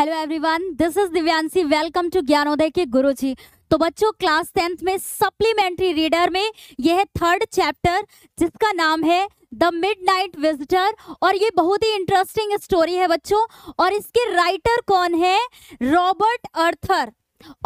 hello everyone this is Divyanshi welcome to Gyanoday के गुरु जी तो बच्चों क्लास टेंथ में सप्लीमेंट्री रीडर में यह है थर्ड चैप्टर जिसका नाम है द मिड नाइट विजिटर और ये बहुत ही इंटरेस्टिंग स्टोरी है बच्चों और इसके राइटर कौन है रॉबर्ट अर्थर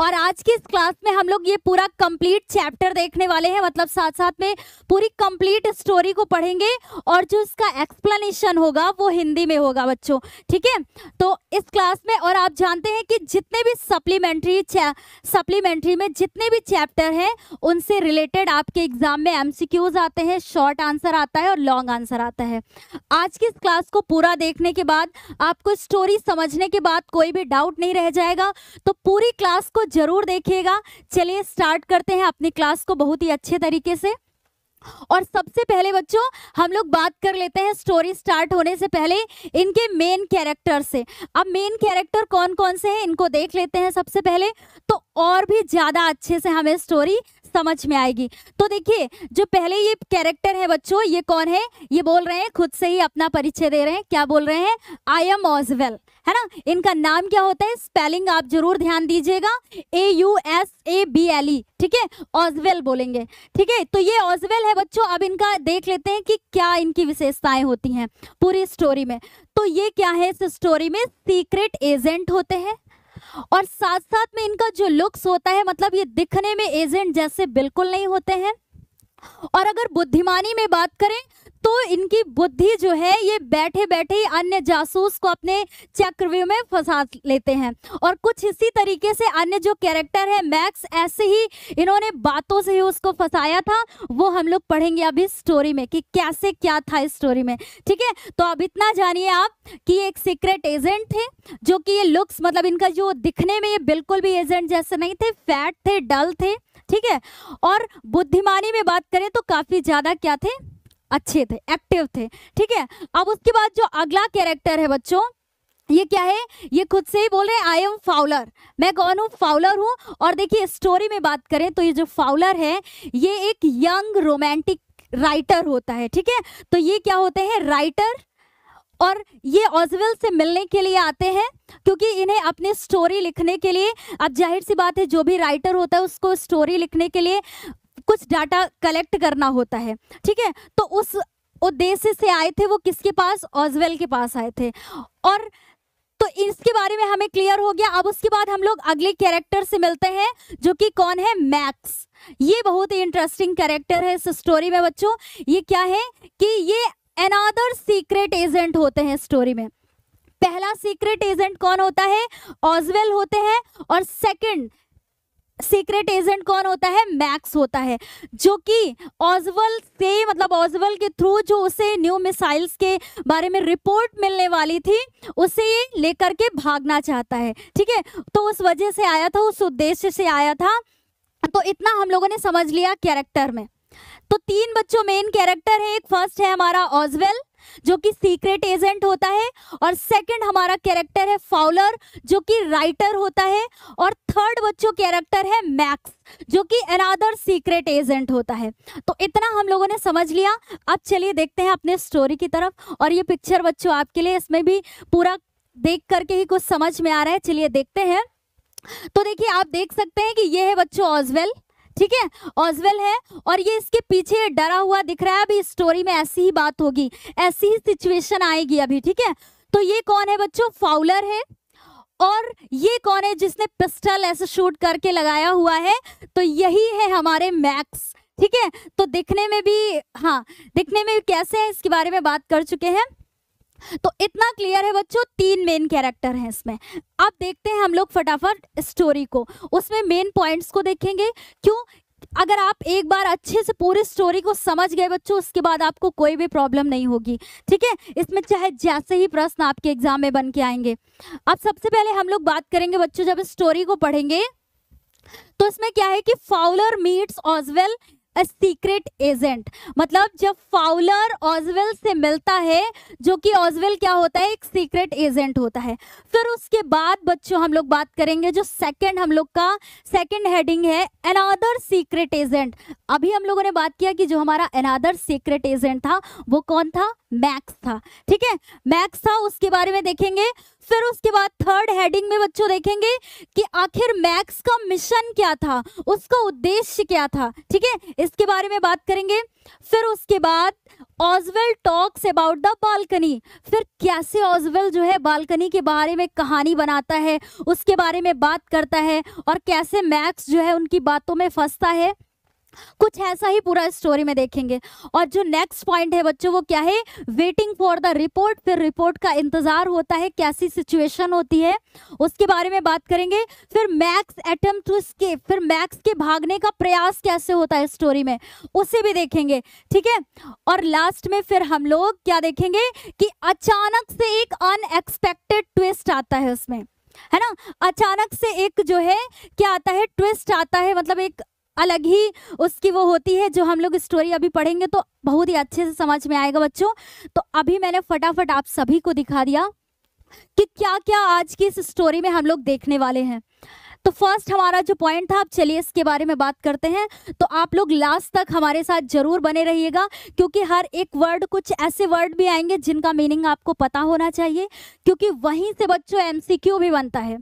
और आज की इस क्लास में हम लोग ये पूरा कंप्लीट चैप्टर देखने वाले हैं मतलब साथ साथ में पूरी कंप्लीट स्टोरी को पढ़ेंगे और जो इसका एक्सप्लेनेशन होगा वो हिंदी में होगा बच्चों ठीक है तो इस क्लास में और आप जानते हैं कि जितने भी सप्लीमेंट्री सप्लीमेंट्री में जितने भी चैप्टर हैं उनसे रिलेटेड आपके एग्जाम में एम आते हैं शॉर्ट आंसर आता है और लॉन्ग आंसर आता है आज की इस क्लास को पूरा देखने के बाद आपको स्टोरी समझने के बाद कोई भी डाउट नहीं रह जाएगा तो पूरी क्लास क्लास को जरूर देखिएगा चलिए स्टार्ट करते हैं अपनी क्लास को बहुत ही अच्छे तरीके से और सबसे पहले बच्चों हम लोग बात कर लेते हैं स्टोरी स्टार्ट होने से पहले इनके मेन कैरेक्टर से अब मेन कैरेक्टर कौन कौन से हैं इनको देख लेते हैं सबसे पहले तो और भी ज़्यादा अच्छे से हमें स्टोरी समझ में आएगी तो देखिए जो पहले ये कैरेक्टर है बच्चों ये कौन है ये बोल रहे हैं खुद से ही अपना परिचय दे रहे हैं क्या बोल रहे हैं आई एम ऑजवेल है ना इनका नाम क्या होता है स्पेलिंग आप जरूर ध्यान दीजिएगा A U S A B L E ठीक है ऑजवेल बोलेंगे ठीक है तो ये ऑजवेल है बच्चों अब इनका देख लेते हैं कि क्या इनकी विशेषताएं होती हैं पूरी स्टोरी में तो ये क्या है इस स्टोरी में सीक्रेट एजेंट होते हैं और साथ साथ में इनका जो लुक्स होता है मतलब ये दिखने में एजेंट जैसे बिल्कुल नहीं होते हैं और अगर बुद्धिमानी में बात करें तो इनकी बुद्धि जो है ये बैठे बैठे ही अन्य जासूस को अपने चक्रव्यूह में फंसा लेते हैं और कुछ इसी तरीके से अन्य जो कैरेक्टर है मैक्स ऐसे ही इन्होंने बातों से ही उसको फंसाया था वो हम लोग पढ़ेंगे अभी स्टोरी में कि कैसे क्या था इस स्टोरी में ठीक है तो अब इतना जानिए आप कि एक सीक्रेट एजेंट थे जो कि ये लुक्स मतलब इनका जो दिखने में ये बिल्कुल भी एजेंट जैसे नहीं थे फैट थे डल थे ठीक है और बुद्धिमानी में बात करें तो काफ़ी ज़्यादा क्या थे अच्छे थे एक्टिव थे ठीक है अब उसके बाद जो अगला कैरेक्टर है बच्चों ये क्या है ये खुद से ही बोल रहे हैं आई एम फाउलर मैं कौन हूँ फाउलर हूँ और देखिए स्टोरी में बात करें तो ये जो फाउलर है ये एक यंग रोमांटिक राइटर होता है ठीक है तो ये क्या होते हैं राइटर और ये ऑजवेल से मिलने के लिए आते हैं क्योंकि इन्हें अपनी स्टोरी लिखने के लिए अब जाहिर सी बात है जो भी राइटर होता है उसको स्टोरी लिखने के लिए कुछ डाटा कलेक्ट करना होता है ठीक है तो उस उद्देश्य से आए थे वो किसके पास ऑजवेल के पास आए थे और तो इसके बारे में हमें क्लियर हो गया अब उसके बाद हम लोग अगले कैरेक्टर से मिलते हैं जो कि कौन है मैक्स ये बहुत ही इंटरेस्टिंग कैरेक्टर है इस स्टोरी में बच्चों ये क्या है कि ये अनदर सीक्रेट एजेंट होते हैं स्टोरी में पहला सीक्रेट एजेंट कौन होता है ऑजवेल होते हैं और सेकंड सीक्रेट एजेंट कौन होता है मैक्स होता है जो कि ऑजवल से मतलब ऑजवल के थ्रू जो उसे न्यू मिसाइल्स के बारे में रिपोर्ट मिलने वाली थी उसे ये लेकर के भागना चाहता है ठीक है तो उस वजह से आया था उस उद्देश्य से आया था तो इतना हम लोगों ने समझ लिया कैरेक्टर में तो तीन बच्चों मेन कैरेक्टर है एक फर्स्ट है हमारा ऑजवेल जो कि सीक्रेट एजेंट होता है और सेकंड हमारा कैरेक्टर है फाउलर जो कि राइटर होता है और थर्ड बच्चों कैरेक्टर है मैक्स जो कि अनादर सीक्रेट एजेंट होता है तो इतना हम लोगों ने समझ लिया अब चलिए देखते हैं अपने स्टोरी की तरफ और ये पिक्चर बच्चों आपके लिए इसमें भी पूरा देख करके ही कुछ समझ में आ रहा है चलिए देखते हैं तो देखिए आप देख सकते हैं कि ये है बच्चों ऑजवेल ठीक है ऑजवेल है और ये इसके पीछे डरा हुआ दिख रहा है अभी स्टोरी में ऐसी ही बात होगी ऐसी ही सिचुएशन आएगी अभी ठीक है तो ये कौन है बच्चों फाउलर है और ये कौन है जिसने पिस्टल ऐसे शूट करके लगाया हुआ है तो यही है हमारे मैक्स ठीक है तो दिखने में भी हाँ दिखने में भी कैसे है इसके बारे में बात कर चुके हैं तो इतना क्लियर है बच्चों तीन मेन कैरेक्टर हैं इसमें अब देखते हैं हम लोग फटाफट स्टोरी को उसमें मेन पॉइंट्स को देखेंगे क्यों अगर आप एक बार अच्छे से पूरी स्टोरी को समझ गए बच्चों उसके बाद आपको कोई भी प्रॉब्लम नहीं होगी ठीक है इसमें चाहे जैसे ही प्रश्न आपके एग्जाम में बन के आएंगे अब सबसे पहले हम लोग बात करेंगे बच्चों जब स्टोरी को पढ़ेंगे तो इसमें क्या है कि Fowler meets Ausable a secret agent मतलब जब फाउलर ऑजवेल से मिलता है जो कि ऑजवेल क्या होता है एक सीक्रेट एजेंट होता है फिर उसके बाद बच्चों हम लोग बात करेंगे जो सेकंड हम लोग का सेकंड हेडिंग है अनादर सीक्रेट एजेंट अभी हम लोगों ने बात किया कि जो हमारा अनादर सीक्रेट एजेंट था वो कौन था मैक्स था ठीक है मैक्स था उसके बारे में देखेंगे फिर उसके बाद थर्ड हेडिंग में बच्चों देखेंगे कि आखिर मैक्स का मिशन क्या था उसका उद्देश्य क्या था ठीक है इसके बारे में बात करेंगे फिर उसके बाद Ausable talks about the balcony फिर कैसे ऑजवेल जो है बालकनी के बारे में कहानी बनाता है उसके बारे में बात करता है और कैसे मैक्स जो है उनकी बातों में फंसता है कुछ ऐसा ही पूरा स्टोरी में देखेंगे और जो नेक्स्ट पॉइंट है बच्चों वो क्या है वेटिंग फॉर द रिपोर्ट फिर रिपोर्ट का इंतजार होता है कैसी सिचुएशन होती है उसके बारे में बात करेंगे फिर मैक्स एटम टू स्केप फिर मैक्स के भागने का प्रयास कैसे होता है स्टोरी में उसे भी देखेंगे ठीक है और लास्ट में फिर हम लोग क्या देखेंगे कि अचानक से एक अनएक्सपेक्टेड ट्विस्ट आता है उसमें है ना अचानक से एक जो है क्या आता है ट्विस्ट आता है मतलब एक अलग ही उसकी वो होती है जो हम लोग स्टोरी अभी पढ़ेंगे तो बहुत ही अच्छे से समझ में आएगा बच्चों तो अभी मैंने फटाफट आप सभी को दिखा दिया कि क्या क्या आज की इस स्टोरी में हम लोग देखने वाले हैं तो फर्स्ट हमारा जो पॉइंट था आप चलिए इसके बारे में बात करते हैं तो आप लोग लास्ट तक हमारे साथ जरूर बने रहिएगा क्योंकि हर एक वर्ड कुछ ऐसे वर्ड भी आएंगे जिनका मीनिंग आपको पता होना चाहिए क्योंकि वहीं से बच्चों एमसीक्यू भी बनता है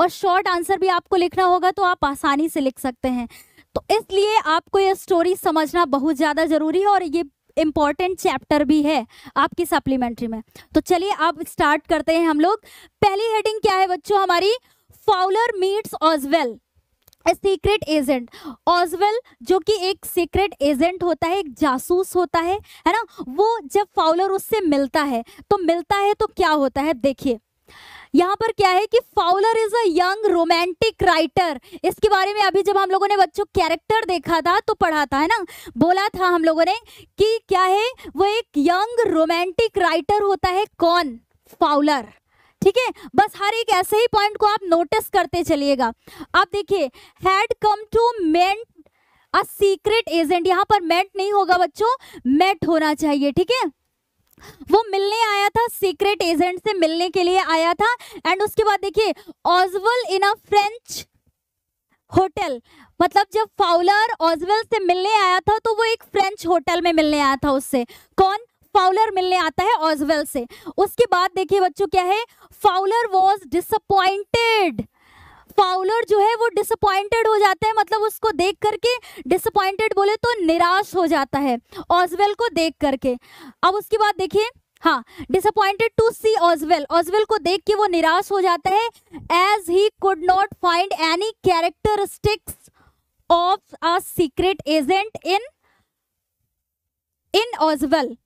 और शॉर्ट आंसर भी आपको लिखना होगा तो आप आसानी से लिख सकते हैं तो इसलिए आपको ये स्टोरी समझना बहुत ज़्यादा ज़रूरी है और ये इम्पॉर्टेंट चैप्टर भी है आपकी सप्लीमेंट्री में तो चलिए आप स्टार्ट करते हैं हम लोग पहली हेडिंग क्या है बच्चों हमारी Fowler meets Ausable a secret agent Ausable जो कि एक सीक्रेट एजेंट होता है एक जासूस होता है है ना वो जब फाउलर उससे मिलता है तो मिलता है तो क्या होता है देखिए यहाँ पर क्या है कि Fowler is an romantic writer इसके बारे में अभी जब हम लोगों ने बच्चों कैरेक्टर देखा था तो पढ़ा था है ना बोला था हम लोगों ने कि क्या है वो एक यंग रोमांटिक राइटर होता है कौन फाउलर ठीक है बस हर एक ऐसे ही पॉइंट को आप नोटिस करते चलिएगा आप देखिए had come to meet a secret agent यहाँ पर मेंट नहीं होगा बच्चों मेट होना चाहिए ठीक है वो मिलने आया था सीक्रेट एजेंट से मिलने के लिए आया था एंड उसके बाद देखिए ऑजवल इन अ फ्रेंच होटल मतलब जब फाउलर ऑजवेल से मिलने आया था तो वो एक फ्रेंच होटल में मिलने आया था उससे कौन फाउलर मिलने आता है ऑजवेल से उसके बाद देखिए बच्चों क्या है फाउलर वॉज डिसअपॉइंटेड फाउलर जो है वो डिसअपॉइंटेड हो जाता है मतलब उसको देख करके डिसअपॉइंटेड बोले तो निराश हो जाता है ऑजवेल को देख करके अब उसके बाद देखिए हाँ डिसअपॉइंटेड टू सी ऑजवेल ऑजवेल को देख के वो निराश हो जाता है as he could not find any characteristics of a secret agent in in Ausable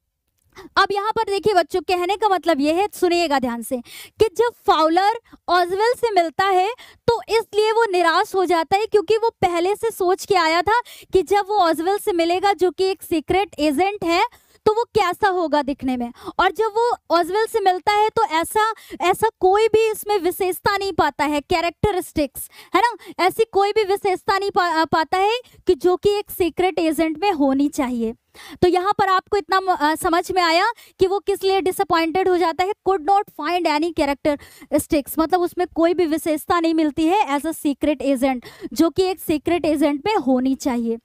अब यहाँ पर देखिए बच्चों कहने का मतलब यह है सुनिएगा ध्यान से कि जब फाउलर ऑजवेल से मिलता है तो इसलिए वो निराश हो जाता है क्योंकि वो पहले से सोच के आया था कि जब वो ऑजवेल से मिलेगा जो कि एक सीक्रेट एजेंट है तो वो कैसा होगा दिखने में और जब वो ऑजवेल से मिलता है तो ऐसा ऐसा कोई भी इसमें विशेषता नहीं पाता है कैरेक्टरिस्टिक्स है ना ऐसी कोई भी विशेषता नहीं पा, पाता है कि जो कि एक सीक्रेट एजेंट में होनी चाहिए तो यहाँ पर आपको इतना समझ में आया कि वो किस लिए डिसअपॉइंटेड हो जाता है could not find any characteristics मतलब उसमें कोई भी विशेषता नहीं मिलती है एज अ सीक्रेट एजेंट जो कि एक सीक्रेट एजेंट में होनी चाहिए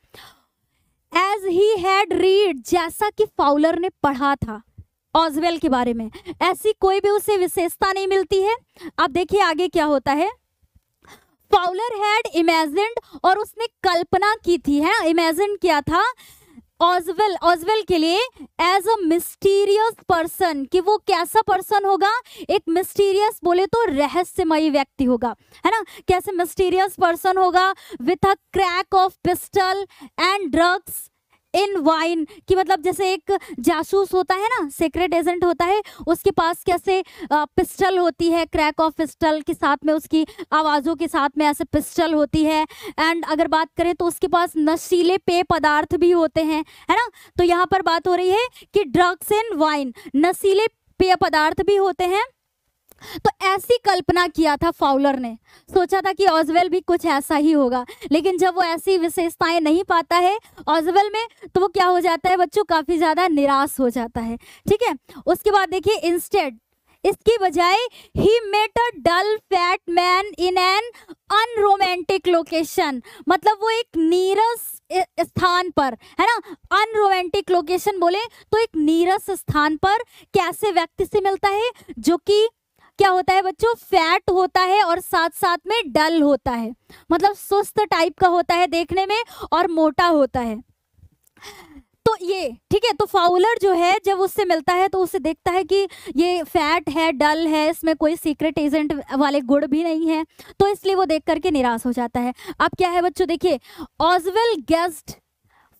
एज ही हैड रीड जैसा कि फाउलर ने पढ़ा था ऑजवेल के बारे में ऐसी कोई भी उसे विशेषता नहीं मिलती है अब देखिए आगे क्या होता है फाउलर हैड इमेजिड और उसने कल्पना की थी है इमेजिन किया था ऑजवेल ऑजवेल के लिए एज अ मिस्टीरियस पर्सन कि वो कैसा पर्सन होगा एक मिस्टीरियस बोले तो रहस्यमयी व्यक्ति होगा है ना कैसे मिस्टीरियस पर्सन होगा with a crack of pistol and drugs in wine कि मतलब जैसे एक जासूस होता है ना सीक्रेट एजेंट होता है उसके पास कैसे पिस्टल होती है क्रैक ऑफ पिस्टल के साथ में उसकी आवाज़ों के साथ में ऐसे पिस्टल होती है एंड अगर बात करें तो उसके पास नशीले पेय पदार्थ भी होते हैं है ना तो यहाँ पर बात हो रही है कि ड्रग्स एंड वाइन नशीले पेय पदार्थ भी होते हैं तो ऐसी कल्पना किया था फाउलर ने सोचा था कि ऑजवेल भी कुछ ऐसा ही होगा लेकिन जब वो ऐसी विशेषताएं नहीं पाता है ऑजवेल में तो वो क्या हो जाता है बच्चों काफ़ी ज़्यादा निराश हो जाता है ठीक है उसके बाद देखिए इंस्टेड इसकी बजाय he met a dull fat man in an unromantic location मतलब वो एक नीरस स्थान पर है ना अनरोमेंटिक लोकेशन बोले तो एक नीरस स्थान पर कैसे व्यक्ति से मिलता है जो कि क्या होता है बच्चों फैट होता है और साथ साथ में डल होता है मतलब सुस्त टाइप का होता है देखने में और मोटा होता है तो ये ठीक है तो फाउलर जो है जब उससे मिलता है तो उसे देखता है कि ये फैट है डल है इसमें कोई सीक्रेट एजेंट वाले गुड़ भी नहीं है तो इसलिए वो देख करके निराश हो जाता है अब क्या है बच्चों देखिए ऑजवेल गेस्ट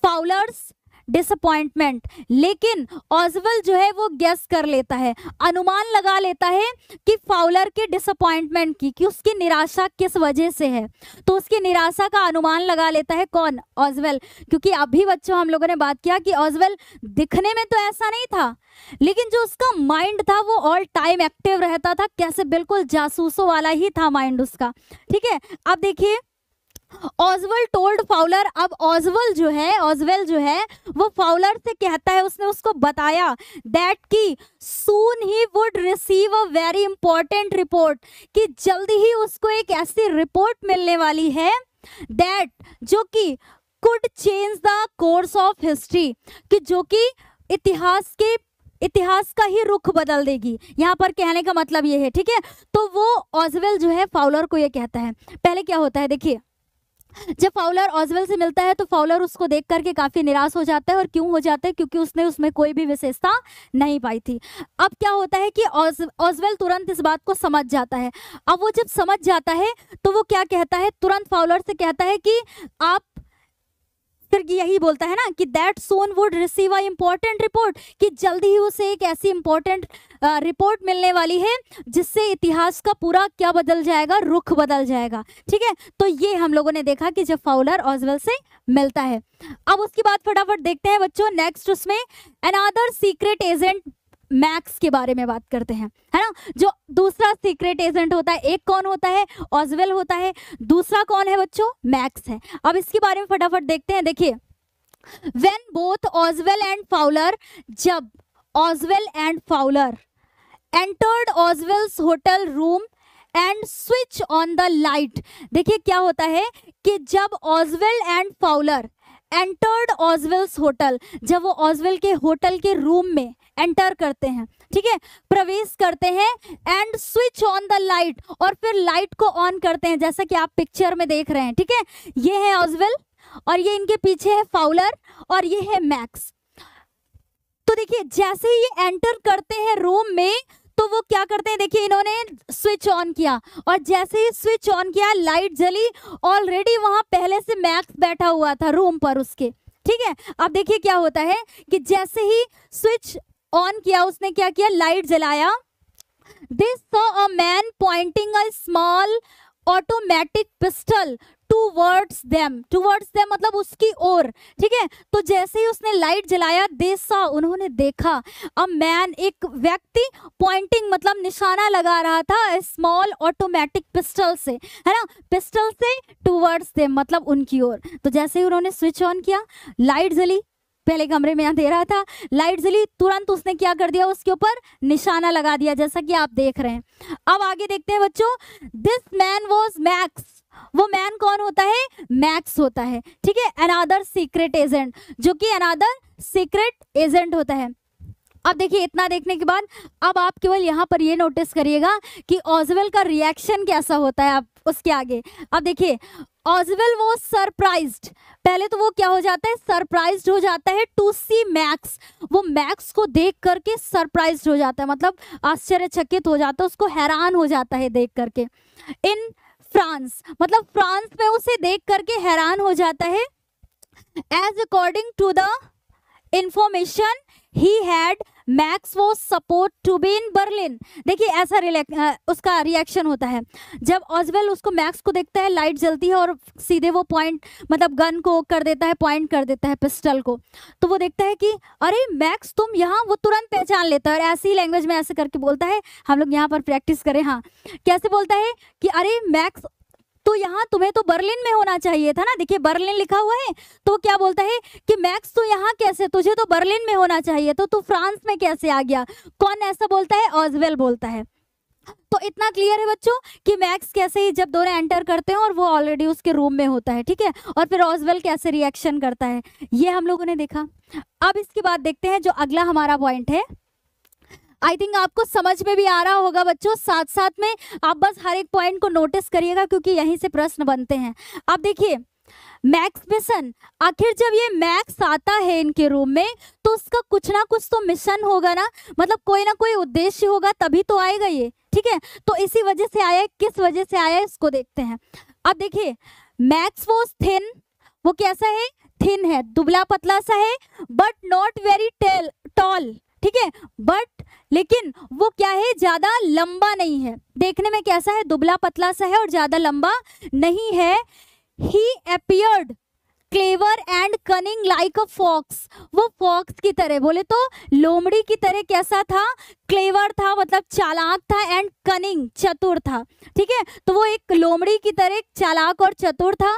फाउलर्स डिसअपॉइंटमेंट लेकिन ऑजवल जो है वो गैस कर लेता है अनुमान लगा लेता है कि फाउलर के डिसअपॉइंटमेंट की कि उसकी निराशा किस वजह से है तो उसकी निराशा का अनुमान लगा लेता है कौन ऑजवेल क्योंकि अभी बच्चों हम लोगों ने बात किया कि ऑजवेल दिखने में तो ऐसा नहीं था लेकिन जो उसका माइंड था वो ऑल टाइम एक्टिव रहता था कैसे बिल्कुल जासूसों वाला ही था माइंड उसका ठीक है अब देखिए ऑजवल टोल्ड फाउलर अब ऑजवल जो है ऑजवेल जो है वो फाउलर से कहता है उसने उसको बताया दैट कि soon he would receive a very important report कि जल्दी ही उसको एक ऐसी रिपोर्ट मिलने वाली है दैट जो कि could change the course of history कि जो कि इतिहास के इतिहास का ही रुख बदल देगी यहाँ पर कहने का मतलब ये है ठीक है तो वो ऑजवेल जो है फाउलर को ये कहता है पहले क्या होता है देखिए जब फाउलर ऑजवेल से मिलता है तो फाउलर उसको देख करके काफ़ी निराश हो जाता है और क्यों हो जाता है क्योंकि उसने उसमें कोई भी विशेषता नहीं पाई थी अब क्या होता है कि ऑजवेल तुरंत इस बात को समझ जाता है अब वो जब समझ जाता है तो वो क्या कहता है तुरंत फाउलर से कहता है कि आप फिर यही बोलता है ना कि that soon would receive a important report कि जल्दी ही उसे एक ऐसी इम्पॉर्टेंट रिपोर्ट मिलने वाली है जिससे इतिहास का पूरा क्या बदल जाएगा रुख बदल जाएगा ठीक है तो ये हम लोगों ने देखा कि जब फाउलर ऑजवेल से मिलता है अब उसके बाद फटाफट देखते हैं बच्चों नेक्स्ट उसमें अनादर सीक्रेट एजेंट मैक्स के बारे में बात करते हैं है ना जो दूसरा सीक्रेट एजेंट होता है एक कौन होता है ऑजवेल होता है दूसरा कौन है बच्चों मैक्स है अब इसके बारे में फटाफट देखते हैं देखिए when both Ausable and Fowler जब Ausable and Fowler entered Ausable's hotel room and switch on the light देखिए क्या होता है कि जब Ausable and Fowler entered Ausable's hotel जब वो ऑजवेल के होटल के रूम में एंटर करते हैं ठीक है प्रवेश करते हैं and switch on the light और फिर लाइट को ऑन करते हैं जैसा कि आप पिक्चर में देख रहे हैं ठीक है ये है ऑजवेल और ये इनके पीछे है फाउलर और ये है मैक्स तो देखिए जैसे ही ये एंटर करते हैं रूम में तो वो क्या करते हैं देखिए इन्होंने स्विच ऑन किया और जैसे ही स्विच ऑन किया लाइट जली ऑलरेडी वहां पहले से मैक्स बैठा हुआ था रूम पर उसके ठीक है अब देखिए क्या होता है कि जैसे ही स्विच ऑन किया उसने क्या किया लाइट जलाया this saw a man pointing a small automatic pistol towards them towards them मतलब उसकी ओर ठीक है तो जैसे ही उसने लाइट जलाया दे सा उन्होंने देखा अ मैन एक व्यक्ति पॉइंटिंग मतलब निशाना लगा रहा था स्मॉल ऑटोमेटिक पिस्टल से है ना पिस्टल से टूवर्ड्स देम मतलब उनकी ओर तो जैसे ही उन्होंने स्विच ऑन किया लाइट जली पहले कमरे में दे रहा था लाइट जली तुरंत उसने क्या कर दिया उसके ऊपर निशाना लगा दिया जैसा कि आप देख रहे हैं अब आगे देखते हैं बच्चों दिस मैन वॉज मैक्स वो मैन कौन होता है मैक्स होता है ठीक है अनादर सीक्रेट एजेंट जो कि अनादर सीक्रेट एजेंट होता है अब देखिए इतना देखने के बाद अब आप केवल यहाँ पर ये नोटिस करिएगा कि ऑजवेल का रिएक्शन कैसा होता है आप उसके आगे अब देखिए ऑजवेल वो सरप्राइज्ड पहले तो वो क्या हो जाता है सरप्राइज्ड हो जाता है टू सी मैक्स वो मैक्स को देख करके सरप्राइज्ड हो जाता है मतलब आश्चर्यचकित हो जाता है उसको हैरान हो जाता है देख करके इन फ्रांस मतलब फ्रांस में उसे देख करके हैरान हो जाता है as according to the information he had Max was supposed to be in Berlin देखिए ऐसा उसका रिएक्शन होता है जब ऑजवेल उसको मैक्स को देखता है लाइट जलती है और सीधे वो पॉइंट मतलब गन को कर देता है पॉइंट कर देता है पिस्टल को तो वो देखता है कि अरे मैक्स तुम यहाँ वो तुरंत पहचान लेता है और ऐसी लैंग्वेज में ऐसे करके बोलता है हम लोग यहाँ पर प्रैक्टिस करें हाँ कैसे बोलता है कि अरे मैक्स तो यहाँ तुम्हें तो बर्लिन में होना चाहिए था ना देखिए बर्लिन लिखा हुआ है तो क्या बोलता है कि मैक्स तो यहाँ कैसे तुझे तो बर्लिन में होना चाहिए तो तू फ्रांस में कैसे आ गया कौन ऐसा बोलता है ऑजवेल बोलता है तो इतना क्लियर है बच्चों कि मैक्स कैसे ही जब दोनों एंटर करते हैं और वो ऑलरेडी उसके रूम में होता है ठीक है और फिर ऑजवेल कैसे रिएक्शन करता है ये हम लोगों ने देखा अब इसके बाद देखते हैं जो अगला हमारा पॉइंट है आई थिंक आपको समझ में भी आ रहा होगा बच्चों साथ साथ में आप बस हर एक पॉइंट को नोटिस करिएगा क्योंकि यहीं से प्रश्न बनते हैं अब देखिए मैक्स मिशन आखिर जब ये मैक्स आता है इनके रूम में तो उसका कुछ ना कुछ तो मिशन होगा ना मतलब कोई ना कोई उद्देश्य होगा तभी तो आएगा ये ठीक है तो इसी वजह से आया है किस वजह से आया है इसको देखते हैं अब देखिए मैक्स वो थिन वो कैसा है थिन है दुबला पतला सा है but not very tall tall ठीक है बट लेकिन वो क्या है ज़्यादा लंबा नहीं है देखने में कैसा है दुबला पतला सा है और ज़्यादा लंबा नहीं है he appeared clever and cunning like a fox वो फॉक्स की तरह बोले तो लोमड़ी की तरह कैसा था क्लेवर था मतलब चालाक था एंड कनिंग चतुर था ठीक है तो वो एक लोमड़ी की तरह चालाक और चतुर था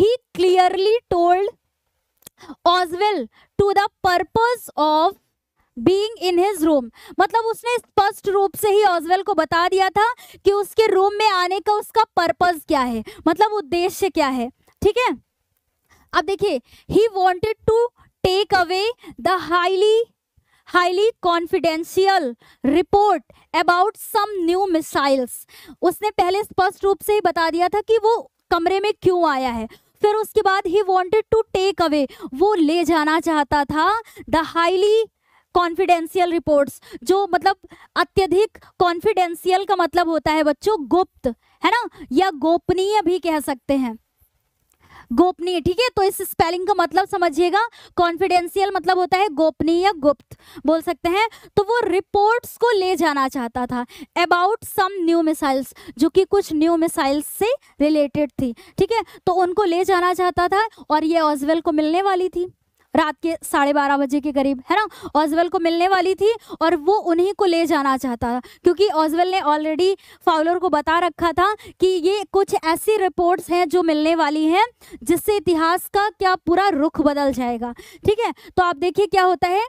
he clearly told Ausable to the purpose of being in his room मतलब उसने स्पष्ट रूप से ही ऑजवेल को बता दिया था कि उसके रूम में आने का उसका पर्पज क्या है मतलब उद्देश्य क्या है ठीक है अब देखिए he wanted to take away the highly highly confidential report about some new missiles उसने पहले स्पष्ट रूप से ही बता दिया था कि वो कमरे में क्यों आया है फिर उसके बाद he wanted to take away वो ले जाना चाहता था द हाईली कॉन्फिडेंशियल रिपोर्ट्स जो मतलब अत्यधिक कॉन्फिडेंशियल का मतलब होता है बच्चों गुप्त है ना या गोपनीय भी कह सकते हैं गोपनीय ठीक है तो इस स्पेलिंग का मतलब समझिएगा कॉन्फिडेंशियल मतलब होता है गोपनीय गुप्त बोल सकते हैं तो वो रिपोर्ट्स को ले जाना चाहता था अबाउट सम न्यू मिसाइल्स जो कि कुछ न्यू मिसाइल्स से रिलेटेड थी ठीक है तो उनको ले जाना चाहता था और ये ऑजवेल को मिलने वाली थी रात के साढ़े बारह बजे के करीब है ना ऑजवेल को मिलने वाली थी और वो उन्हीं को ले जाना चाहता था क्योंकि ऑजवेल ने ऑलरेडी फाउलर को बता रखा था कि ये कुछ ऐसी रिपोर्ट्स हैं जो मिलने वाली हैं जिससे इतिहास का क्या पूरा रुख बदल जाएगा ठीक है तो आप देखिए क्या होता है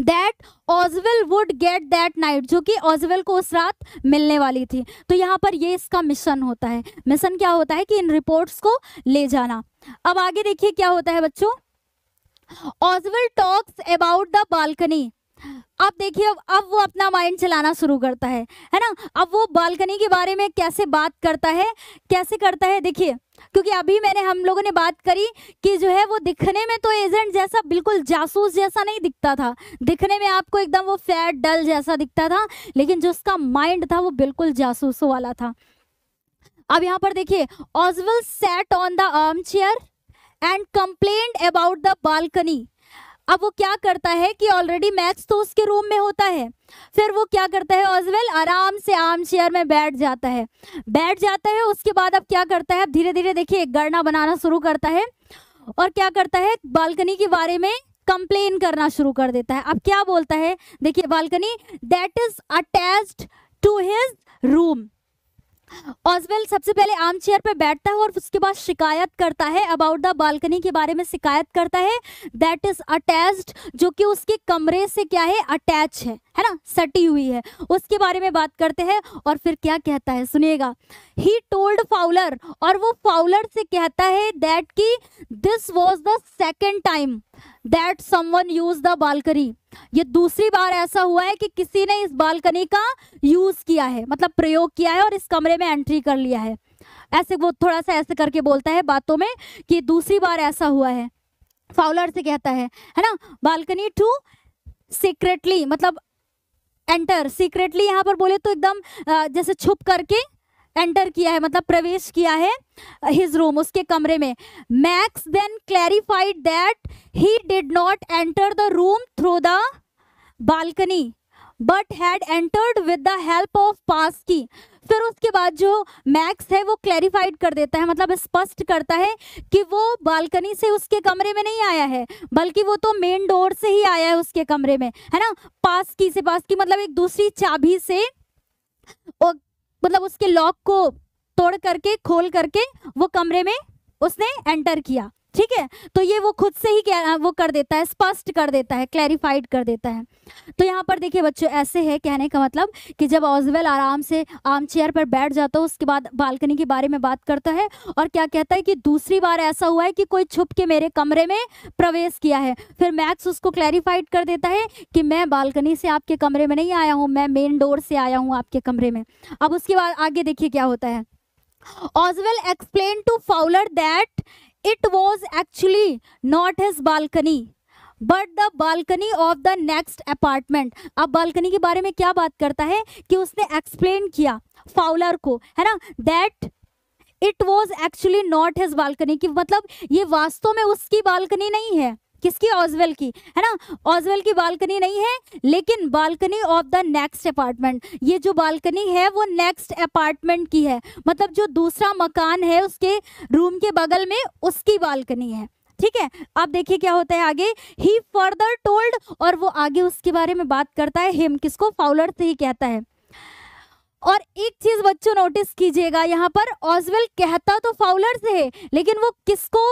that Ausable would get that night जो कि ऑजवेल को उस रात मिलने वाली थी तो यहाँ पर ये इसका मिशन होता है मिशन क्या होता है कि इन रिपोर्ट्स को ले जाना अब आगे देखिए क्या होता है बच्चों Ausable talks about the balcony आप देखिए अब अब वो अपना माइंड चलाना शुरू करता है है ना अब वो बालकनी के बारे में कैसे बात करता है कैसे करता है देखिए क्योंकि अभी मैंने हम लोगों ने बात करी कि जो है वो दिखने में तो एजेंट जैसा बिल्कुल जासूस जैसा नहीं दिखता था दिखने में आपको एकदम वो फैट डल जैसा दिखता था लेकिन जो उसका माइंड था वो बिल्कुल जासूसों वाला था अब यहाँ पर देखिए Ausable sat on the arm chair and complain about the balcony अब वो क्या करता है कि ऑलरेडी मैक्स तो उसके रूम में होता है फिर वो क्या करता है ऑजवेल आराम से आर्म चेयर में बैठ जाता है बैठ जाता है उसके बाद अब क्या करता है अब धीरे धीरे देखिए गणना बनाना शुरू करता है और क्या करता है बालकनी के बारे में कंप्लेन करना शुरू कर देता है अब क्या बोलता है देखिए balcony that is attach to his room Ausable सबसे पहले आर्म चेयर पर बैठता है और उसके बाद शिकायत करता है अबाउट द बालकनी के बारे में शिकायत करता है दैट इज अटैच्ड जो कि उसके कमरे से क्या है अटैच है है ना सटी हुई है उसके बारे में बात करते हैं और फिर क्या कहता है सुनिएगा ही टोल्ड फाउलर और वो फाउलर से कहता है दैट कि this was the second time that someone use the balcony ये दूसरी बार ऐसा हुआ है कि किसी ने इस बालकनी का यूज किया है मतलब प्रयोग किया है और इस कमरे में एंट्री कर लिया है ऐसे वो थोड़ा सा ऐसे करके बोलता है बातों में कि दूसरी बार ऐसा हुआ है फाउलर से कहता है है ना बालकनी टू सीक्रेटली मतलब एंटर सीक्रेटली यहाँ पर बोले तो एकदम जैसे छुप करके एंटर किया है मतलब प्रवेश किया है हिज रूम उसके कमरे में Max then clarified that he did not enter the room through the balcony but had entered with the help of pass की फिर उसके बाद जो मैक्स है वो क्लैरिफाइड कर देता है मतलब स्पष्ट करता है कि वो बालकनी से उसके कमरे में नहीं आया है बल्कि वो तो मेन डोर से ही आया है उसके कमरे में है ना पास की से पास की मतलब एक दूसरी चाबी से और मतलब उसके लॉक को तोड़ करके खोल करके वो कमरे में उसने एंटर किया ठीक है तो ये वो खुद से ही वो कर देता है स्पष्ट कर देता है क्लैरिफाइड कर देता है तो यहाँ पर देखिए बच्चों ऐसे है कहने का मतलब कि जब ऑजवेल आराम से आम चेयर पर बैठ जाता है उसके बाद बालकनी के बारे में बात करता है और क्या कहता है कि दूसरी बार ऐसा हुआ है कि कोई छुप के मेरे कमरे में प्रवेश किया है फिर मैक्स उसको क्लैरिफाइड कर देता है कि मैं बालकनी से आपके कमरे में नहीं आया हूँ मैं मेन डोर से आया हूँ आपके कमरे में अब उसके बाद आगे देखिए क्या होता है Ausable explained to Fowler that it was actually not his balcony but the balcony of the next apartment अब बालकनी के बारे में क्या बात करता है कि उसने एक्सप्लेन किया फाउलर को है ना that it was actually not his balcony कि मतलब ये वास्तव में उसकी बालकनी नहीं है किसकी ऑजवेल की है ना ऑजवेल की बालकनी नहीं है लेकिन balcony of the next apartment ये जो बालकनी है वो नेक्स्ट अपार्टमेंट की है मतलब जो दूसरा मकान है उसके रूम के बगल में उसकी बालकनी है ठीक है अब देखिए क्या होता है आगे ही फर्दर टोल्ड और वो आगे उसके बारे में बात करता है हिम किसको फाउलर से ही कहता है और एक चीज बच्चों नोटिस कीजिएगा यहाँ पर ऑजवेल कहता तो फाउलर से है लेकिन वो किसको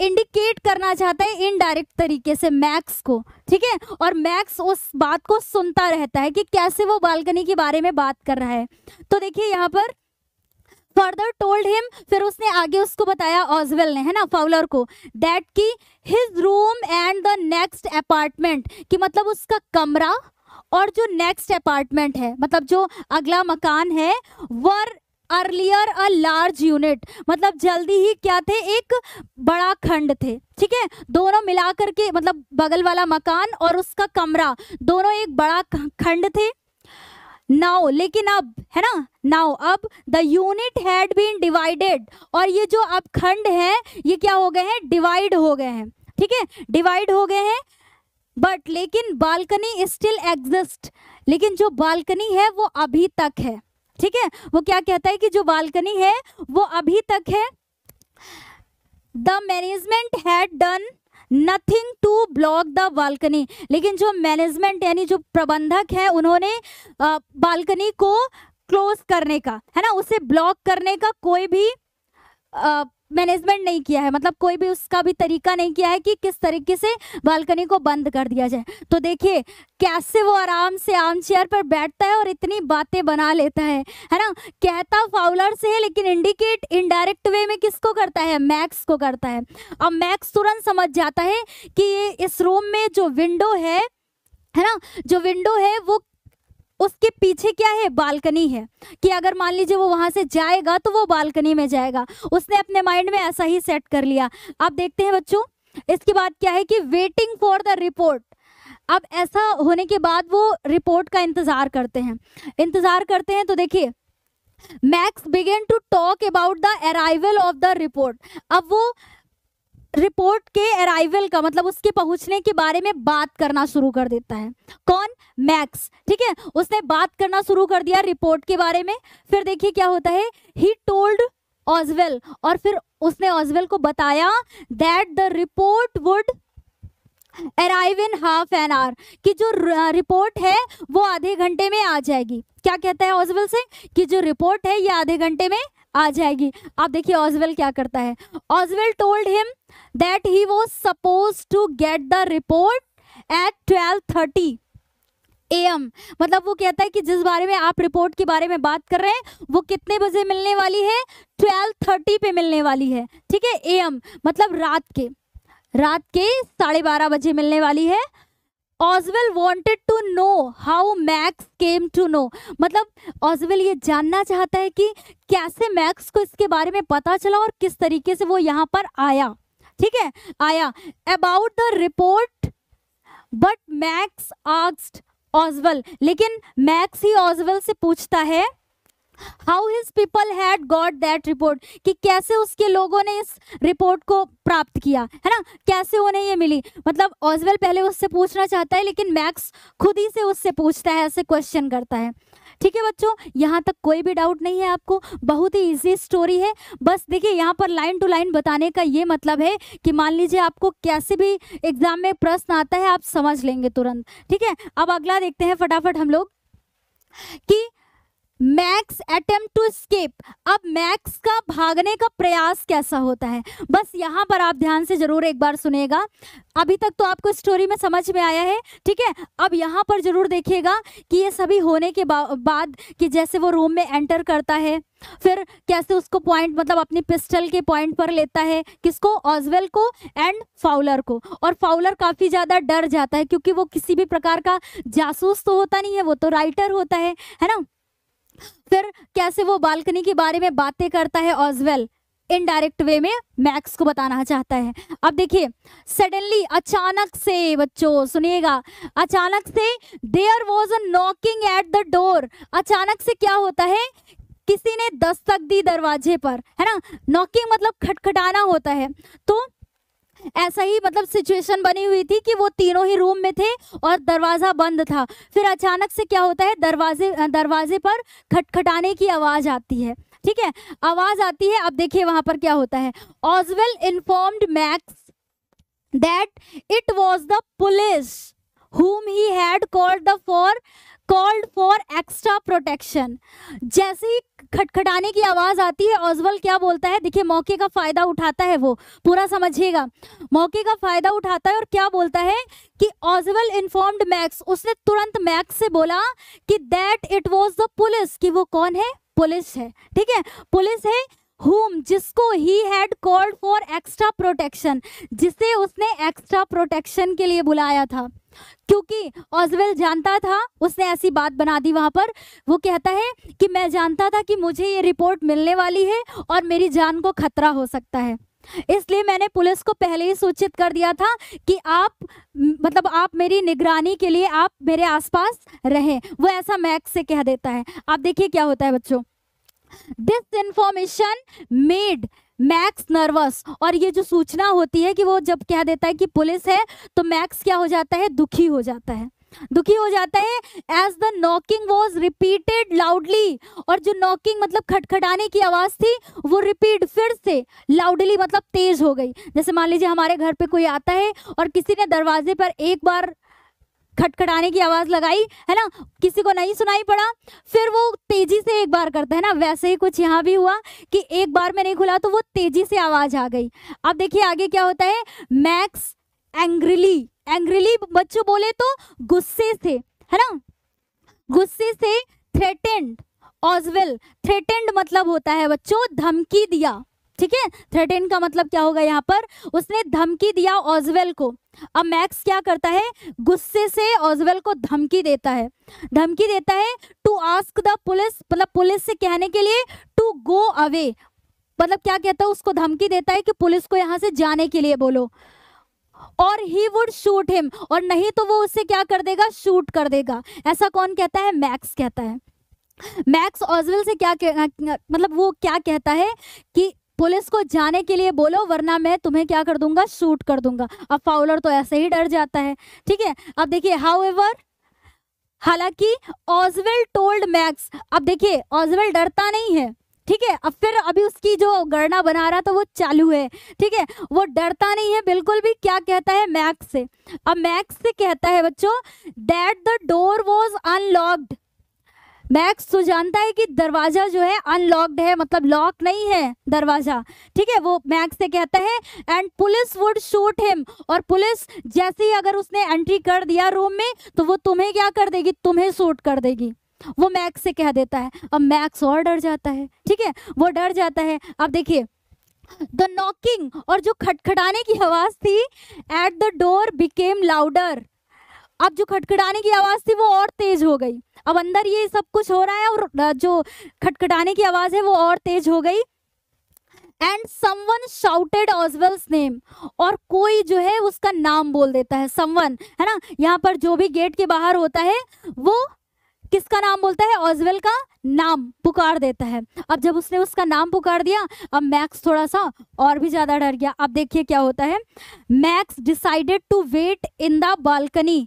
इंडिकेट करना चाहता है इनडायरेक्ट तरीके से मैक्स को ठीक है और मैक्स उस बात को सुनता रहता है कि कैसे वो बालकनी के बारे में बात कर रहा है तो देखिए यहाँ पर फर्दर टोल्ड हिम फिर उसने आगे उसको बताया ऑजवेल ने है ना फाउलर को दैट की his room and the next apartment कि मतलब उसका कमरा और जो नेक्स्ट अपार्टमेंट है मतलब जो अगला मकान है were earlier a large unit मतलब जल्दी ही क्या थे एक बड़ा खंड थे ठीक है दोनों मिलाकर के मतलब बगल वाला मकान और उसका कमरा दोनों एक बड़ा खंड थे नाउ लेकिन अब है ना नाउ अब the unit had been divided और ये जो अब खंड है ये क्या हो गए हैं डिवाइड हो गए हैं ठीक है डिवाइड हो गए हैं बट लेकिन बालकनी स्टिल एग्जिस्ट लेकिन जो बालकनी है वो अभी तक है ठीक है वो क्या कहता है कि जो बालकनी है वो अभी तक है the management had done nothing to block the balcony लेकिन जो मैनेजमेंट यानी जो प्रबंधक है उन्होंने बालकनी को क्लोज करने का है ना उसे ब्लॉक करने का कोई भी आ, मैनेजमेंट नहीं किया है मतलब कोई भी उसका भी तरीका नहीं किया है कि किस तरीके से बालकनी को बंद कर दिया जाए तो देखिए कैसे वो आराम से आम चेयर पर बैठता है और इतनी बातें बना लेता है है ना कहता फाउलर से है लेकिन इंडिकेट इनडायरेक्ट वे में किसको करता है मैक्स को करता है अब मैक्स तुरंत समझ जाता है कि ये इस रूम में जो विंडो है है ना जो विंडो है वो उसके पीछे क्या है बालकनी है कि अगर मान लीजिए वो वहां से जाएगा तो वो बालकनी में जाएगा उसने अपने माइंड में ऐसा ही सेट कर लिया आप देखते हैं बच्चों इसके बाद क्या है कि वेटिंग फॉर द रिपोर्ट अब ऐसा होने के बाद वो रिपोर्ट का इंतज़ार करते हैं इंतज़ार करते हैं तो देखिए Max began to talk about the arrival of the report अब वो रिपोर्ट के अराइवल का मतलब उसके पहुंचने के बारे में बात करना शुरू कर देता है कौन मैक्स ठीक है उसने बात करना शुरू कर दिया रिपोर्ट के बारे में फिर देखिए क्या होता है ही टोल्ड ऑजवेल और फिर उसने ऑजवेल को बताया that the report would arrive in half an hour कि जो रिपोर्ट है वो आधे घंटे में आ जाएगी क्या कहता है ऑजवेल से कि जो रिपोर्ट है ये आधे घंटे में आ जाएगी आप देखिए ऑजवेल क्या करता है Ausable told him that he was supposed to get the report at twelve thirty AM मतलब वो कहता है कि जिस बारे में आप रिपोर्ट के बारे में बात कर रहे हैं वो कितने बजे मिलने वाली है ट्वेल्व थर्टी पे मिलने वाली है ठीक है एम मतलब रात के रात के साढ़े बारह बजे मिलने वाली है Ausable wanted to know how Max came to know मतलब ऑजवेल ये जानना चाहता है कि कैसे मैक्स को इसके बारे में पता चला और किस तरीके से वो यहाँ पर आया ठीक है आया about the report but Max asked Ausable लेकिन मैक्स ही ऑजवेल से पूछता है how his people had got that report कि कैसे उसके लोगों ने इस रिपोर्ट को प्राप्त किया है ना कैसे उन्हें ये मिली मतलब ऑजवेल पहले उससे पूछना चाहता है लेकिन मैक्स खुद ही से उससे पूछता है ऐसे क्वेश्चन करता है ठीक है बच्चों यहाँ तक कोई भी डाउट नहीं है आपको बहुत ही इजी स्टोरी है बस देखिए यहाँ पर लाइन टू लाइन बताने का ये मतलब है कि मान लीजिए आपको कैसे भी एग्जाम में प्रश्न आता है आप समझ लेंगे तुरंत ठीक है अब अगला देखते हैं फटाफट हम लोग कि मैक्स अटेम्प्ट टू स्केप अब मैक्स का भागने का प्रयास कैसा होता है बस यहाँ पर आप ध्यान से जरूर एक बार सुनेगा अभी तक तो आपको स्टोरी में समझ में आया है ठीक है अब यहाँ पर जरूर देखिएगा कि ये सभी होने के बा, बाद कि जैसे वो रूम में एंटर करता है फिर कैसे उसको पॉइंट मतलब अपनी पिस्टल के पॉइंट पर लेता है किसको ऑजवेल को एंड फाउलर को और फाउलर काफ़ी ज़्यादा डर जाता है क्योंकि वो किसी भी प्रकार का जासूस तो होता नहीं है वो तो राइटर होता है है ना फिर कैसे वो बालकनी के बारे में बातें करता है ऑजवेल इनडायरेक्ट वे में मैक्स को बताना चाहता है अब देखिए सडनली अचानक से बच्चों सुनिएगा अचानक से there was a knocking at the door अचानक से क्या होता है किसी ने दस्तक दी दरवाजे पर है ना नॉकिंग मतलब खटखटाना होता है तो ऐसा ही मतलब सिचुएशन बनी हुई थी कि वो तीनों ही रूम में थे और दरवाज़ा बंद था फिर अचानक से क्या होता है दरवाजे दरवाजे पर खटखटाने की आवाज़ आती है ठीक है आवाज़ आती है अब देखिए वहां पर क्या होता है Ausable informed Max that it was the police whom he had called the for called for extra protection जैसे ही खटखटाने की आवाज़ आती है ओजवल क्या बोलता है देखिए मौके का फ़ायदा उठाता है वो पूरा समझिएगा मौके का फ़ायदा उठाता है और क्या बोलता है कि ओजवल इन्फॉर्म्ड मैक्स उसने तुरंत मैक्स से बोला कि that it was the police कि वो कौन है पुलिस है ठीक है पुलिस है हुम जिसको he had called for extra protection जिसे उसने एक्स्ट्रा प्रोटेक्शन के लिए बुलाया था क्योंकि ऑजवेल जानता था उसने ऐसी बात बना दी वहां पर वो कहता है कि मैं जानता था कि मुझे ये रिपोर्ट मिलने वाली है और मेरी जान को खतरा हो सकता है इसलिए मैंने पुलिस को पहले ही सूचित कर दिया था कि आप मतलब आप मेरी निगरानी के लिए आप मेरे आसपास रहें वो ऐसा मैक्स से कह देता है आप देखिए क्या होता है बच्चों this information made Max nervous और ये जो सूचना होती है कि वो जब कह देता है कि पुलिस है तो मैक्स क्या हो जाता है दुखी हो जाता है दुखी हो जाता है as the knocking was repeated loudly और जो नॉकिंग मतलब खटखटाने की आवाज थी वो रिपीट फिर से लाउडली मतलब तेज हो गई जैसे मान लीजिए हमारे घर पे कोई आता है और किसी ने दरवाजे पर एक बार खटखटाने की आवाज़ लगाई है ना किसी को नहीं सुनाई पड़ा फिर वो तेज़ी से एक बार करता है ना वैसे ही कुछ यहाँ भी हुआ कि एक बार में नहीं खुला तो वो तेज़ी से आवाज़ आ गई अब देखिए आगे क्या होता है मैक्स एंग्रिली एंग्रिली बच्चों बोले तो गुस्से से है ना गुस्से से थ्रेटेंड ऑजवेल थ्रेटेंड मतलब होता है बच्चों धमकी दिया ठीक है थ्रेटेन का मतलब क्या होगा यहाँ पर उसने धमकी दिया ऑजवेल को अब मैक्स क्या करता है गुस्से से ऑजवेल को धमकी देता है धमकी देता है टू आस्क द पुलिस मतलब पुलिस से कहने के लिए टू गो अवे मतलब क्या कहता है उसको धमकी देता है कि पुलिस को यहाँ से जाने के लिए बोलो और ही वुड शूट हिम और नहीं तो वो उससे क्या कर देगा शूट कर देगा ऐसा कौन कहता है मैक्स कहता है मैक्स ऑजवेल से क्या कह, मतलब वो क्या कहता है कि पुलिस को जाने के लिए बोलो वरना मैं तुम्हें क्या कर दूंगा शूट कर दूंगा अब फाउलर तो ऐसे ही डर जाता है ठीक है अब देखिए हाउ एवर हालांकि ऑजवेल टोल्ड मैक्स अब देखिए ऑजवेल डरता नहीं है ठीक है अब फिर अभी उसकी जो गणना बना रहा था वो चालू है ठीक है वो डरता नहीं है बिल्कुल भी क्या कहता है मैक्स से अब मैक्स से कहता है बच्चों that the door was unlocked Max तो जानता है कि दरवाजा जो है अनलॉक्ड है मतलब लॉक नहीं है दरवाजा ठीक है वो मैक्स से कहता है and police would shoot him और पुलिस जैसे ही अगर उसने एंट्री कर दिया रूम में तो वो तुम्हें क्या कर देगी तुम्हें शूट कर देगी वो मैक्स से कह देता है अब मैक्स और डर जाता है ठीक है वो डर जाता है अब देखिए द नॉकिंग और जो खटखटाने की आवाज थी at the door became louder अब जो खटखटाने की आवाज़ थी वो और तेज़ हो गई अब अंदर ये सब कुछ हो रहा है और जो खटखटाने की आवाज़ है वो और तेज़ हो गई and someone shouted Ausable's name और कोई जो है उसका नाम बोल देता है समवन है ना यहाँ पर जो भी गेट के बाहर होता है वो किसका नाम बोलता है ऑजवेल का नाम पुकार देता है अब जब उसने उसका नाम पुकार दिया अब मैक्स थोड़ा सा और भी ज़्यादा डर गया अब देखिए क्या होता है Max decided to wait in the balcony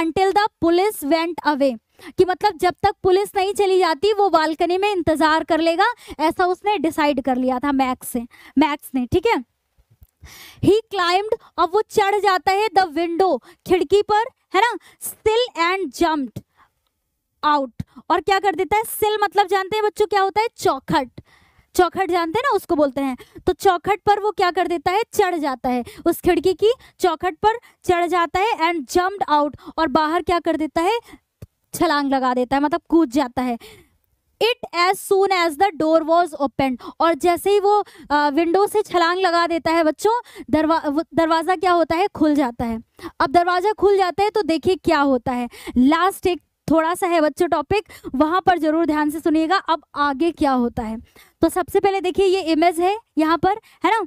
until the police went away कि मतलब जब तक पुलिस नहीं चली जाती वो बालकनी में इंतजार कर लेगा ऐसा उसने डिसाइड कर लिया था मैक्स से मैक्स ने ठीक है ही क्लाइम्ड अब वो चढ़ जाता है द विंडो खिड़की पर है ना स्टिल एंड जम्प्ड आउट और क्या कर देता है सिल मतलब जानते हैं बच्चों क्या होता है चौखट चौखट जानते हैं ना उसको बोलते हैं तो चौखट पर वो क्या कर देता है चढ़ जाता है उस खिड़की की चौखट पर चढ़ जाता है एंड जम्प्ड आउट और बाहर क्या कर देता है छलांग लगा देता है मतलब कूद जाता है it as soon as the door was open और जैसे ही वो विंडो से छलांग लगा देता है बच्चों दरवा दरवाज़ा क्या होता है खुल जाता है अब दरवाज़ा खुल जाता है तो देखिए क्या होता है लास्ट एक थोड़ा सा है बच्चों टॉपिक वहां पर ज़रूर ध्यान से सुनिएगा अब आगे क्या होता है तो सबसे पहले देखिए ये इमेज है यहाँ पर है ना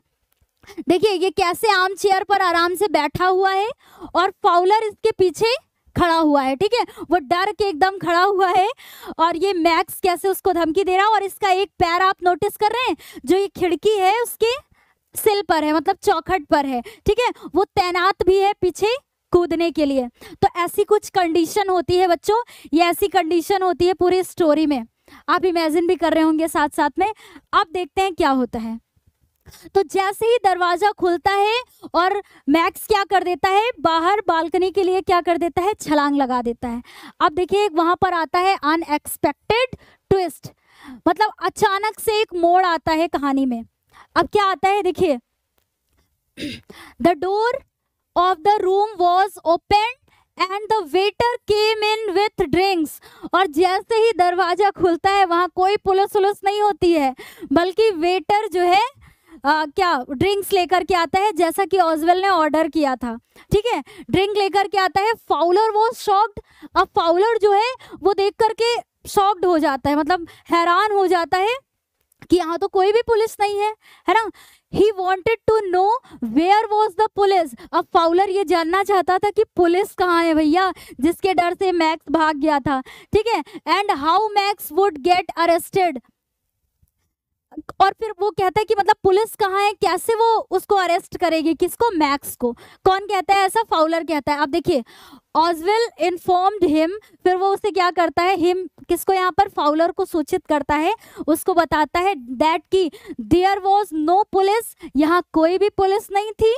देखिए ये कैसे आम चेयर पर आराम से बैठा हुआ है और फाउलर इसके पीछे खड़ा हुआ है ठीक है वो डर के एकदम खड़ा हुआ है और ये मैक्स कैसे उसको धमकी दे रहा है और इसका एक पैर आप नोटिस कर रहे हैं जो ये खिड़की है उसके सिल पर है मतलब चौखट पर है ठीक है वो तैनात भी है पीछे कूदने के लिए तो ऐसी कुछ कंडीशन होती है बच्चों ये ऐसी कंडीशन होती है पूरी स्टोरी में आप इमेजिन भी कर रहे होंगे साथ साथ में अब देखते हैं क्या होता है तो जैसे ही दरवाजा खुलता है और मैक्स क्या कर देता है बाहर बालकनी के लिए क्या कर देता है छलांग लगा देता है अब देखिए वहां पर आता है अनएक्सपेक्टेड ट्विस्ट मतलब अचानक से एक मोड़ आता है कहानी में अब क्या आता है देखिए the door of the room was opened and the waiter came in with drinks और जैसे ही दरवाजा खुलता है वहाँ कोई पुलिस उलस नहीं होती है बल्कि वेटर जो है आ, क्या ड्रिंक्स लेकर के आता है जैसा कि ऑजवेल ने ऑर्डर किया था ठीक है ड्रिंक लेकर के आता है फाउलर वो शॉक्ड अब फाउलर जो है वो देख करके शॉक्ड हो जाता है मतलब हैरान हो जाता है कि यहाँ तो कोई भी पुलिस नहीं है है ना ही wanted to know where was the police अब फाउलर ये जानना चाहता था कि पुलिस कहाँ है भैया जिसके डर से मैक्स भाग गया था ठीक है and how Max would get arrested और फिर वो कहता है कि मतलब पुलिस कहाँ है कैसे वो उसको अरेस्ट करेगी किसको मैक्स को कौन कहता है ऐसा फाउलर कहता है आप देखिए ऑजवेल इन्फॉर्म्ड हिम फिर वो उसे क्या करता है हिम किसको यहाँ पर फाउलर को सूचित करता है उसको बताता है दैट कि देयर वॉज नो पुलिस यहाँ कोई भी पुलिस नहीं थी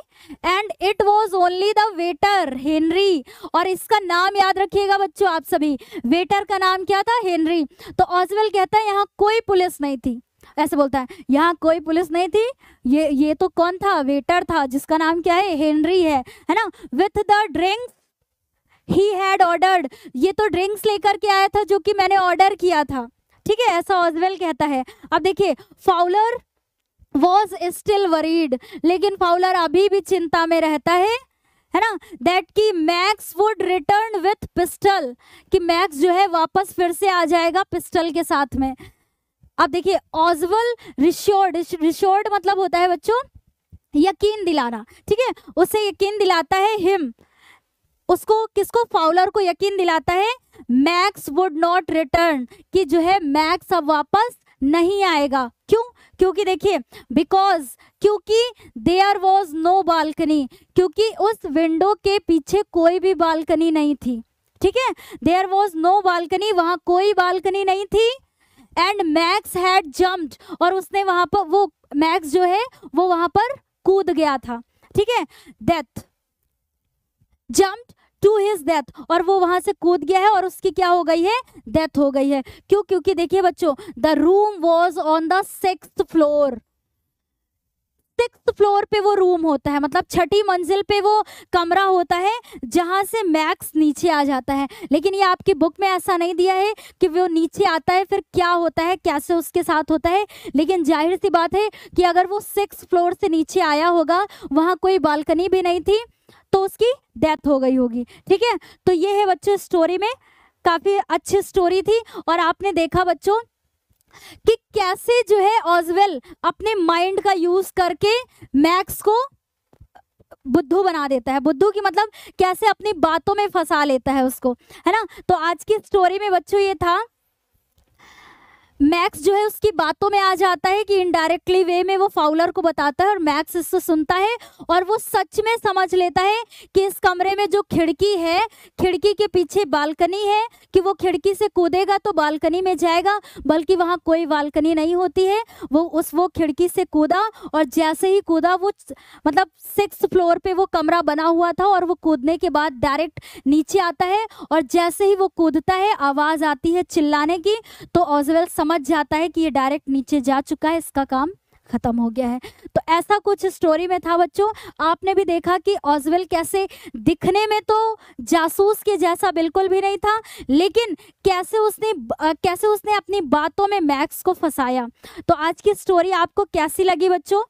and it was only the waiter Henry और इसका नाम याद रखिएगा बच्चों आप सभी वेटर का नाम क्या था हेनरी तो ऑजवेल कहता है यहाँ कोई पुलिस नहीं थी ऐसे बोलता है यहाँ कोई पुलिस नहीं थी ये ये तो कौन था वेटर था जिसका नाम क्या है हेनरी है है ना with the drink he had ordered ये तो ड्रिंक्स लेकर के आया था जो कि मैंने ऑर्डर किया था ठीक है ऐसा ऑजवेल कहता है अब देखिए फाउलर वॉज स्टिल वरीड लेकिन फाउलर अभी भी चिंता में रहता है है ना दैट की Max would return with pistol कि मैक्स जो है वापस फिर से आ जाएगा पिस्टल के साथ में अब देखिए ऑजवल रिश्योर्ड रिश्योर्ड मतलब होता है बच्चों यकीन दिलाना ठीक है उसे यकीन दिलाता है हिम उसको किसको फाउलर को यकीन दिलाता है मैक्स वुड नॉट रिटर्न कि जो है मैक्स अब वापस नहीं आएगा क्यों क्योंकि देखिए बिकॉज क्योंकि देयर वॉज नो बालकनी क्योंकि उस विंडो के पीछे कोई भी बालकनी नहीं थी ठीक है देयर वॉज नो बालकनी वहां कोई बालकनी नहीं थी एंड मैक्स हैड जम्प्ड और उसने वहां पर वो मैक्स जो है वो वहां पर कूद गया था ठीक है death jumped to his death और वो वहां से कूद गया है और उसकी क्या हो गई है डेथ हो गई है क्यों क्योंकि देखिए बच्चों the room was on the six floor six floor पे वो रूम होता है मतलब छठी मंजिल पे वो कमरा होता है जहाँ से मैक्स नीचे आ जाता है लेकिन ये आपकी बुक में ऐसा नहीं दिया है कि वो नीचे आता है फिर क्या होता है कैसे उसके साथ होता है लेकिन जाहिर सी बात है कि अगर वो सिक्स फ्लोर से नीचे आया होगा वहाँ कोई बालकनी भी नहीं थी तो उसकी डेथ हो गई होगी ठीक है तो ये है बच्चों स्टोरी में काफ़ी अच्छी स्टोरी थी और आपने देखा बच्चों कि कैसे जो है ऑजवेल अपने माइंड का यूज करके मैक्स को बुद्धू बना देता है बुद्धू की मतलब कैसे अपनी बातों में फंसा लेता है उसको है ना तो आज की स्टोरी में बच्चों ये था मैक्स जो है उसकी बातों में आ जाता है कि इनडायरेक्टली वे में वो फाउलर को बताता है और मैक्स इससे सुनता है और वो सच में समझ लेता है कि इस कमरे में जो खिड़की है खिड़की के पीछे बालकनी है कि वो खिड़की से कूदेगा तो बालकनी में जाएगा बल्कि वहाँ कोई बालकनी नहीं होती है वो उस वो खिड़की से कूदा और जैसे ही कूदा वो मतलब सिक्स फ्लोर पर वो कमरा बना हुआ था और वो कूदने के बाद डायरेक्ट नीचे आता है और जैसे ही वो कूदता है आवाज़ आती है चिल्लाने की तो ऑजवेल समझ जाता है कि ये डायरेक्ट नीचे जा चुका है इसका काम खत्म हो गया है तो ऐसा कुछ स्टोरी में था बच्चों आपने भी देखा कि ऑजवेल कैसे दिखने में तो जासूस के जैसा बिल्कुल भी नहीं था लेकिन कैसे उसने कैसे उसने अपनी बातों में मैक्स को फंसाया तो आज की स्टोरी आपको कैसी लगी बच्चों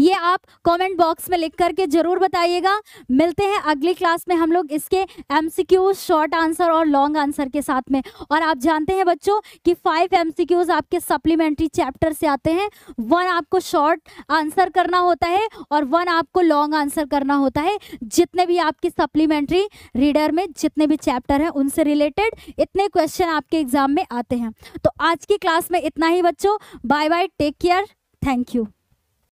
ये आप कमेंट बॉक्स में लिख करके ज़रूर बताइएगा मिलते हैं अगली क्लास में हम लोग इसके एम शॉर्ट आंसर और लॉन्ग आंसर के साथ में और आप जानते हैं बच्चों कि फाइव एम आपके सप्लीमेंट्री चैप्टर से आते हैं वन आपको शॉर्ट आंसर करना होता है और वन आपको लॉन्ग आंसर करना होता है जितने भी आपकी सप्लीमेंट्री रीडर में जितने भी चैप्टर हैं उनसे रिलेटेड इतने क्वेश्चन आपके एग्जाम में आते हैं तो आज की क्लास में इतना ही बच्चों bye bye take care thank you